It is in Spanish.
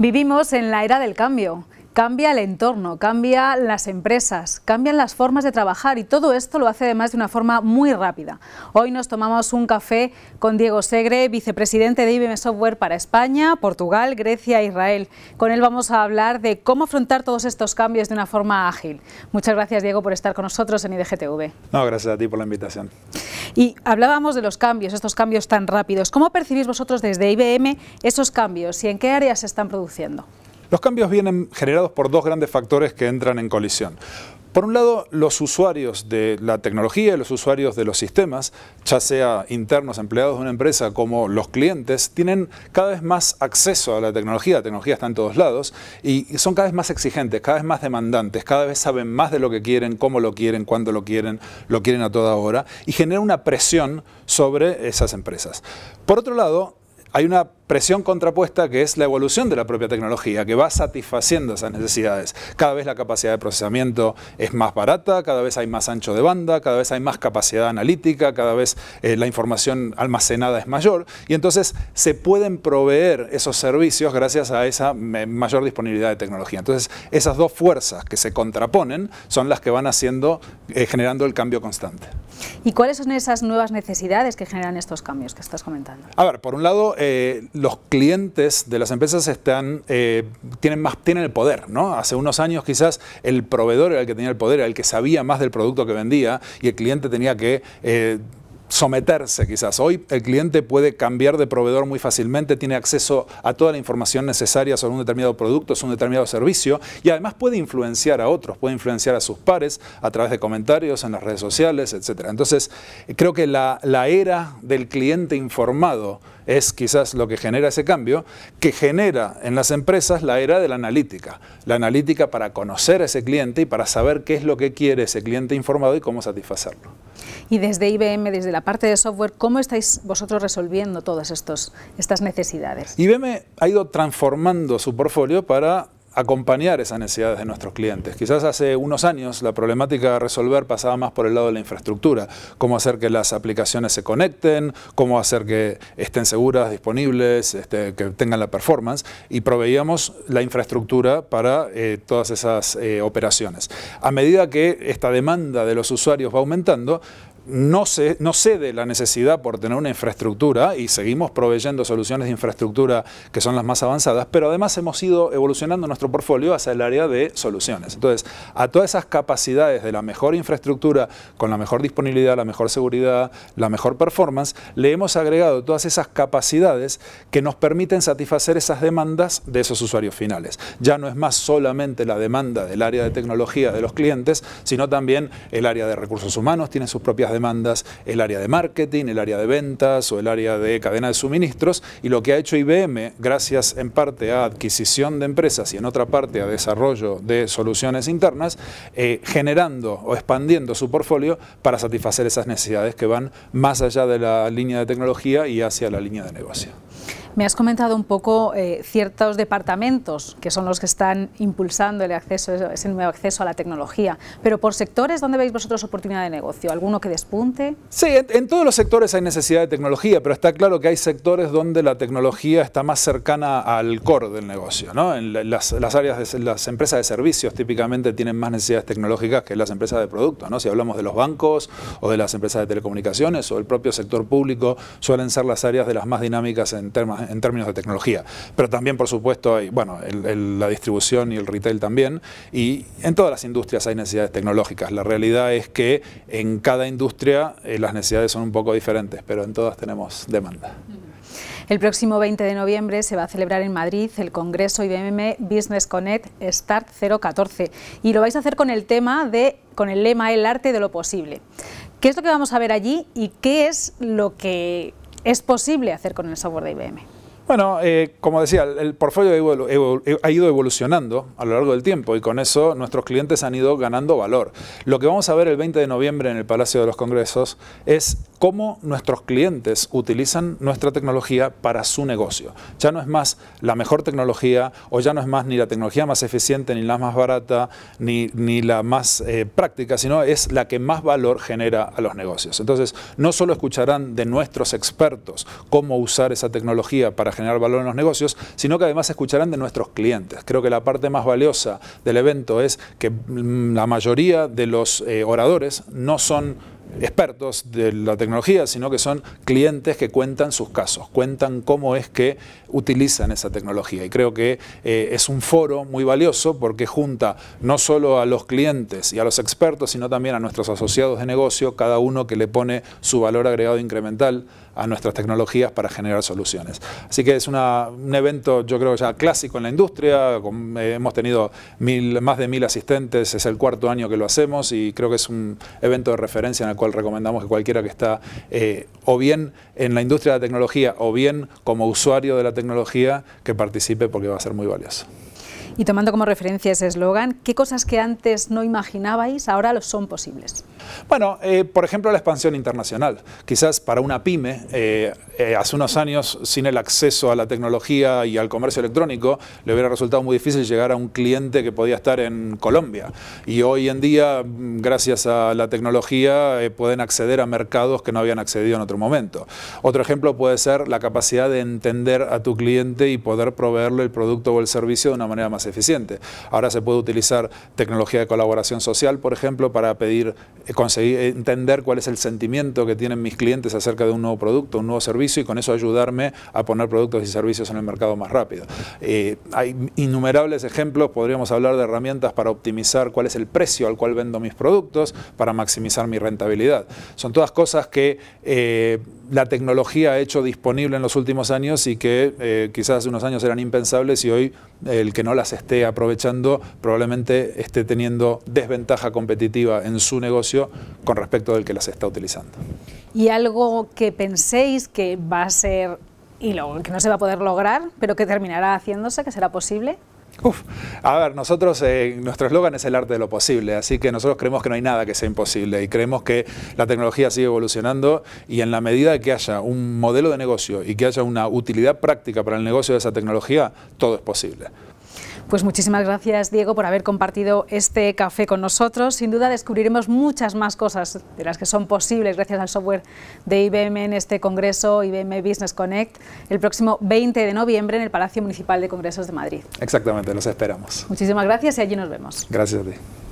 Vivimos en la era del cambio. Cambia el entorno, cambia las empresas, cambian las formas de trabajar y todo esto lo hace además de una forma muy rápida. Hoy nos tomamos un café con Diego Segre, vicepresidente de IBM Software para España, Portugal, Grecia e Israel. Con él vamos a hablar de cómo afrontar todos estos cambios de una forma ágil. Muchas gracias Diego por estar con nosotros en IDGTV. No, gracias a ti por la invitación. Y hablábamos de los cambios, estos cambios tan rápidos. ¿Cómo percibís vosotros desde IBM esos cambios y en qué áreas se están produciendo? Los cambios vienen generados por dos grandes factores que entran en colisión. Por un lado, los usuarios de la tecnología, y los usuarios de los sistemas, ya sea internos, empleados de una empresa, como los clientes, tienen cada vez más acceso a la tecnología, la tecnología está en todos lados, y son cada vez más exigentes, cada vez más demandantes, cada vez saben más de lo que quieren, cómo lo quieren, cuándo lo quieren, lo quieren a toda hora, y genera una presión sobre esas empresas. Por otro lado, hay una presión contrapuesta que es la evolución de la propia tecnología, que va satisfaciendo esas necesidades. Cada vez la capacidad de procesamiento es más barata, cada vez hay más ancho de banda, cada vez hay más capacidad analítica, cada vez eh, la información almacenada es mayor y entonces se pueden proveer esos servicios gracias a esa eh, mayor disponibilidad de tecnología. Entonces esas dos fuerzas que se contraponen son las que van haciendo, eh, generando el cambio constante. ¿Y cuáles son esas nuevas necesidades que generan estos cambios que estás comentando? A ver, por un lado, los clientes de las empresas están, eh, tienen, más, el poder, ¿no? Hace unos años quizás el proveedor era el que tenía el poder, era el que sabía más del producto que vendía y el cliente tenía que... Eh, someterse quizás. Hoy el cliente puede cambiar de proveedor muy fácilmente, tiene acceso a toda la información necesaria sobre un determinado producto, sobre un determinado servicio y además puede influenciar a otros, puede influenciar a sus pares a través de comentarios en las redes sociales, etc. Entonces creo que la, la era del cliente informado es quizás lo que genera ese cambio, que genera en las empresas la era de la analítica. La analítica para conocer a ese cliente y para saber qué es lo que quiere ese cliente informado y cómo satisfacerlo. Y desde IBM, desde la parte de software, ¿cómo estáis vosotros resolviendo todas estos, estas necesidades? IBM ha ido transformando su portfolio para acompañar esas necesidades de nuestros clientes. Quizás hace unos años la problemática a resolver pasaba más por el lado de la infraestructura, cómo hacer que las aplicaciones se conecten, cómo hacer que estén seguras, disponibles, este, que tengan la performance, y proveíamos la infraestructura para eh, todas esas eh, operaciones. A medida que esta demanda de los usuarios va aumentando, no, se, no cede la necesidad por tener una infraestructura y seguimos proveyendo soluciones de infraestructura que son las más avanzadas, pero además hemos ido evolucionando nuestro portfolio hacia el área de soluciones. Entonces, a todas esas capacidades de la mejor infraestructura, con la mejor disponibilidad, la mejor seguridad, la mejor performance, le hemos agregado todas esas capacidades que nos permiten satisfacer esas demandas de esos usuarios finales. Ya no es más solamente la demanda del área de tecnología de los clientes, sino también el área de recursos humanos tiene sus propias demandas, el área de marketing, el área de ventas o el área de cadena de suministros. Y lo que ha hecho IBM, gracias en parte a adquisición de empresas y en otra parte a desarrollo de soluciones internas, eh, generando o expandiendo su portfolio para satisfacer esas necesidades que van más allá de la línea de tecnología y hacia la línea de negocio. Me has comentado un poco eh, ciertos departamentos que son los que están impulsando el acceso, ese nuevo acceso a la tecnología, pero por sectores, ¿dónde veis vosotros oportunidad de negocio? ¿Alguno que despunte? Sí, en, todos los sectores hay necesidad de tecnología, pero está claro que hay sectores donde la tecnología está más cercana al core del negocio. En las, áreas de, las empresas de servicios típicamente tienen más necesidades tecnológicas que las empresas de producto. ¿no? Si hablamos de los bancos o de las empresas de telecomunicaciones o el propio sector público, suelen ser las áreas de las más dinámicas en, en, términos de tecnología. Pero también, por supuesto, hay, bueno, la distribución y el retail también. Y en todas las industrias hay necesidades tecnológicas. La realidad es que en cada industria eh, las necesidades son un poco diferentes, pero en todas tenemos demanda. El próximo 20 de noviembre se va a celebrar en Madrid el Congreso IBM Business Connect Start 014 y lo vais a hacer con el tema de con el lema El arte de lo posible. ¿Qué es lo que vamos a ver allí y qué es lo que es posible hacer con el software de IBM. Bueno, eh, como decía, el portfolio eh, ha ido evolucionando a lo largo del tiempo y con eso nuestros clientes han ido ganando valor. Lo que vamos a ver el 20 de noviembre en el Palacio de los Congresos es cómo nuestros clientes utilizan nuestra tecnología para su negocio. Ya no es más la mejor tecnología o ya no es más ni la tecnología más eficiente, ni la más barata, ni, ni la más eh, práctica, sino es la que más valor genera a los negocios. Entonces, no solo escucharán de nuestros expertos cómo usar esa tecnología para generar valor en los negocios, sino que además escucharán de nuestros clientes. Creo que la parte más valiosa del evento es que mm, la mayoría de los eh, oradores no son expertos de la tecnología, sino que son clientes que cuentan sus casos, cuentan cómo es que utilizan esa tecnología. Y creo que eh, es un foro muy valioso porque junta no solo a los clientes y a los expertos, sino también a nuestros asociados de negocio, cada uno que le pone su valor agregado incremental a nuestras tecnologías para generar soluciones. Así que es un evento, yo creo, ya clásico en la industria, eh, hemos tenido más de mil asistentes, es el cuarto año que lo hacemos y creo que es un evento de referencia en el cual recomendamos que cualquiera que está eh, o bien en la industria de la tecnología o bien como usuario de la tecnología que participe porque va a ser muy valioso. Y tomando como referencia ese eslogan, ¿qué cosas que antes no imaginabais ahora lo son posibles? Bueno, eh, por ejemplo, la expansión internacional. Quizás para una pyme, eh, eh, hace unos años, sin el acceso a la tecnología y al comercio electrónico, le hubiera resultado muy difícil llegar a un cliente que podía estar en Colombia. Y hoy en día, mm, gracias a la tecnología, pueden acceder a mercados que no habían accedido en otro momento. Otro ejemplo puede ser la capacidad de entender a tu cliente y poder proveerle el producto o el servicio de una manera más eficiente. Ahora se puede utilizar tecnología de colaboración social, por ejemplo, para pedir eh, conseguir entender cuál es el sentimiento que tienen mis clientes acerca de un nuevo producto, un nuevo servicio y con eso ayudarme a poner productos y servicios en el mercado más rápido. Eh, hay innumerables ejemplos, podríamos hablar de herramientas para optimizar cuál es el precio al cual vendo mis productos para maximizar mi rentabilidad. Son todas cosas que eh, la tecnología ha hecho disponible en los últimos años y que quizás hace unos años eran impensables y hoy el que no las esté aprovechando probablemente esté teniendo desventaja competitiva en su negocio con respecto del que las está utilizando. ¿Y algo que penséis que va a ser y lo, que no se va a poder lograr, pero que terminará haciéndose, que será posible? A ver, nosotros, eh, nuestro eslogan es el arte de lo posible, así que nosotros creemos que no hay nada que sea imposible y creemos que la tecnología sigue evolucionando y en la medida que haya un modelo de negocio y que haya una utilidad práctica para el negocio de esa tecnología, todo es posible. Pues muchísimas gracias, Diego, por haber compartido este café con nosotros. Sin duda descubriremos muchas más cosas de las que son posibles gracias al software de IBM en este congreso, IBM Business Connect, el próximo 20 de noviembre en el Palacio Municipal de Congresos de Madrid. Exactamente, los esperamos. Muchísimas gracias y allí nos vemos. Gracias a ti.